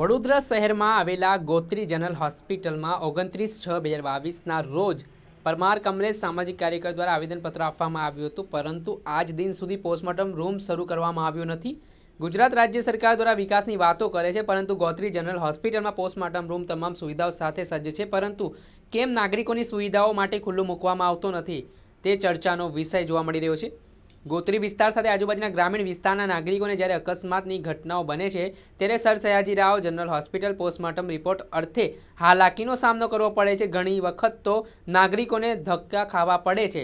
વડોદરા શહેરમાં આવેલા ગોત્રી જનરલ હોસ્પિટલમાં ઓગણત્રીસ છ બે હજાર બાવીસના રોજ પરમાર કમલેશ સામાજિક કાર્યકર દ્વારા આવેદનપત્ર આપવામાં આવ્યું હતું પરંતુ આજ દિન સુધી પોસ્ટમોર્ટમ રૂમ શરૂ કરવામાં આવ્યો નથી ગુજરાત રાજ્ય સરકાર દ્વારા વિકાસની વાતો કરે છે પરંતુ ગોત્રી જનરલ હોસ્પિટલમાં પોસ્ટમોર્ટમ રૂમ તમામ સુવિધાઓ સાથે સજ્જ છે પરંતુ કેમ નાગરિકોની સુવિધાઓ માટે ખુલ્લું મૂકવામાં આવતો નથી તે ચર્ચાનો વિષય જોવા મળી રહ્યો છે ગોત્રી વિસ્તાર સાથે આજુબાજુના ગ્રામીણ વિસ્તારના નાગરિકોને જ્યારે અકસ્માતની ઘટનાઓ બને છે ત્યારે sir Sayaji Rao general hospital postmortem report અર્થે હાલાકીનો સામનો કરવો પડે છે ઘણી વખત તો નાગરિકોને ધક્કા ખાવા પડે છે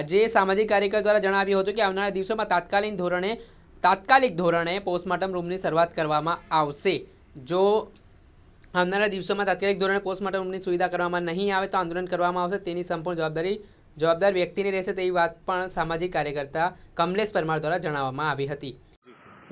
આજે સામાજિક કાર્યકર દ્વારા જણાવ્યું હતું કે આવનારા દિવસોમાં તાત્કાલિક ધોરણે તાત્કાલિક ધોરણે પોસ્ટમોર્ટમ રૂમની શરૂઆત કરવામાં આવશે જો આવનારા દિવસોમાં તાત્કાલિક ધોરણે પોસ્ટમોર્ટમ રૂમની સુવિધા કરવામાં નહીં આવે તો આંદોલન કરવામાં આવશે તેની સંપૂર્ણ જવાબદારી જવાબદાર વ્યક્તિની રહેશે તેવી વાત પણ સામાજિક કાર્યકર્તા કમલેશ પરમાર દ્વારા જણાવવામાં આવી હતી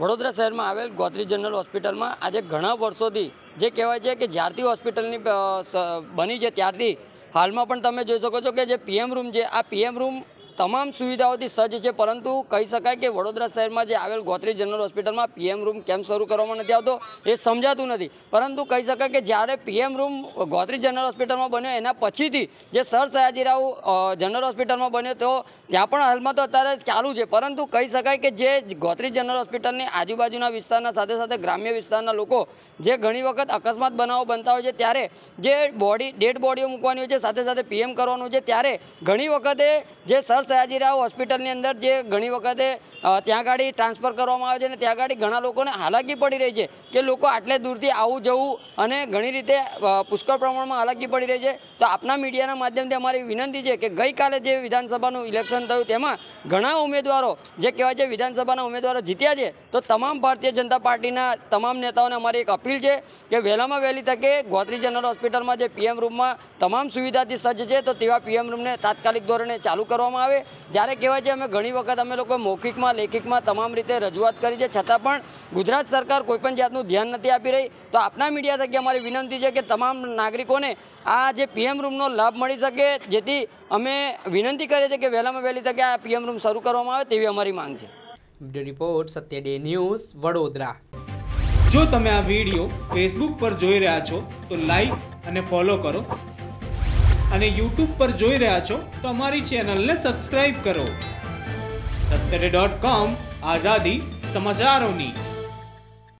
વડોદરા શહેરમાં આવેલ ગોત્રી જનરલ હોસ્પિટલમાં આજે ઘણા વર્ષોથી જે કહેવાય છે કે જ્યારથી હોસ્પિટલની બની છે ત્યારથી હાલમાં પણ તમે જોઈ શકો છો કે જે પીએમ રૂમ છે આ પીએમ રૂમ તમામ સુવિધાઓથી સજ્જ છે પરંતુ કહી શકાય કે વડોદરા શહેરમાં જે આવેલ ગોત્રી જનરલ હોસ્પિટલમાં પીએમ રૂમ કેમ શરૂ કરવામાં નથી આવતો એ સમજાતું નથી પરંતુ કહી શકાય કે જ્યારે પીએમ રૂમ ગોત્રી જનરલ હોસ્પિટલમાં બન્યો એના પછીથી જે સર સયાજીરાવ જનરલ હોસ્પિટલમાં બન્યો તો ત્યાં પણ હાલમાં તો અત્યારે ચાલુ છે પરંતુ કહી શકાય કે જે ગોત્રી જનરલ હોસ્પિટલની આજુબાજુના વિસ્તારના સાથે સાથે ગ્રામ્ય વિસ્તારના લોકો જે ઘણી વખત અકસ્માત બનાવો બનતા હોય છે ત્યારે જે બોડી ડેડ બોડીઓ મૂકવાની હોય છે સાથે સાથે પીએમ કરવાનું છે ત્યારે ઘણી વખતે જે સર સયાજીરાવ હોસ્પિટલની અંદર જે ઘણી વખતે ત્યાં ગાડી ટ્રાન્સફર કરવામાં આવે છે અને ત્યાં ગાડી ઘણા લોકોને હાલાકી પડી રહી છે કે લોકો આટલે દૂરથી આવું જવું અને ઘણી રીતે પુષ્કળ પ્રમાણમાં હાલાકી પડી રહી છે તો આપના મીડિયાના માધ્યમથી અમારી વિનંતી છે કે ગઈકાલે જે વિધાનસભાનું ઇલેક્શન ઇલેક્શન થયું તેમાં ઘણા ઉમેદવારો જે કહેવાય છે વિધાનસભાના ઉમેદવારો જીત્યા છે તો તમામ ભારતીય જનતા પાર્ટીના તમામ નેતાઓને અમારી એક અપીલ છે કે વહેલામાં વહેલી તકે ગોત્રી જનરલ હોસ્પિટલમાં જે પીએમ રૂમમાં તમામ સુવિધાથી સજ્જ છે તો તેવા પીએમ રૂમને તાત્કાલિક ધોરણે ચાલુ કરવામાં આવે જ્યારે કહેવાય છે અમે ઘણી વખત અમે લોકો મૌખિકમાં લેખિકમાં તમામ રીતે રજૂઆત કરી છે છતાં પણ ગુજરાત સરકાર કોઈપણ જાતનું ધ્યાન નથી આપી રહી તો આપના મીડિયા થકી અમારી વિનંતી છે કે તમામ નાગરિકોને આ જે પીએમ રૂમનો લાભ મળી શકે જેથી અમે વિનંતી કરીએ છીએ કે વહેલામાં વહેલી તકે પીએમ રૂમ શરૂ કરવામાં આવે તેવી અમારી માંગ છે report Satya day news Vadodara જો તમે આ વિડીયો ફેસબુક પર જોઈ રહ્યા છો તો લાઈક અને ફોલો કરો અને યુટ્યુબ પર જોઈ રહ્યા છો તો અમારી ચેનલને સબસ્ક્રાઈબ કરો સત્તરે ડોટ કોમ આઝાદી સમાચારોની